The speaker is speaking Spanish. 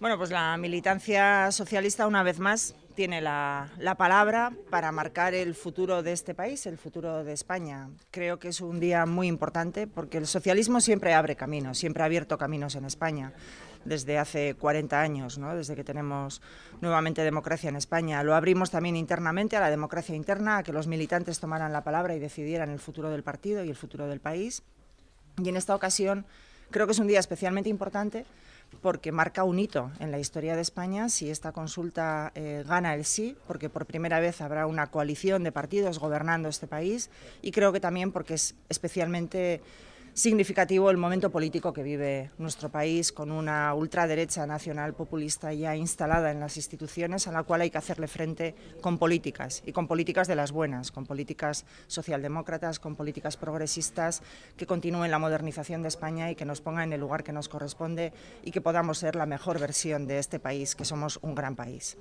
Bueno, pues la militancia socialista una vez más tiene la, palabra para marcar el futuro de este país, el futuro de España. Creo que es un día muy importante porque el socialismo siempre abre caminos, siempre ha abierto caminos en España desde hace 40 años, desde que tenemos nuevamente democracia en España. Lo abrimos también internamente a la democracia interna, a que los militantes tomaran la palabra y decidieran el futuro del partido y el futuro del país. Y en esta ocasión Creo que es un día especialmente importante porque marca un hito en la historia de España si esta consulta eh, gana el sí, porque por primera vez habrá una coalición de partidos gobernando este país y creo que también porque es especialmente significativo el momento político que vive nuestro país, con una ultraderecha nacional populista ya instalada en las instituciones, a la cual hay que hacerle frente con políticas, y con políticas de las buenas, con políticas socialdemócratas, con políticas progresistas, que continúen la modernización de España y que nos ponga en el lugar que nos corresponde y que podamos ser la mejor versión de este país, que somos un gran país.